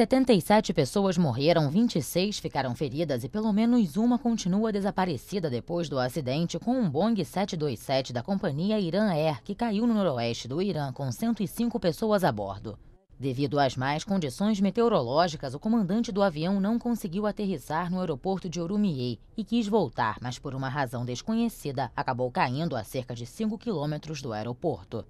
77 pessoas morreram, 26 ficaram feridas e pelo menos uma continua desaparecida depois do acidente com um Boeing 727 da companhia Iran Air, que caiu no noroeste do Irã com 105 pessoas a bordo. Devido às más condições meteorológicas, o comandante do avião não conseguiu aterrissar no aeroporto de Orumie e quis voltar, mas por uma razão desconhecida, acabou caindo a cerca de 5 quilômetros do aeroporto.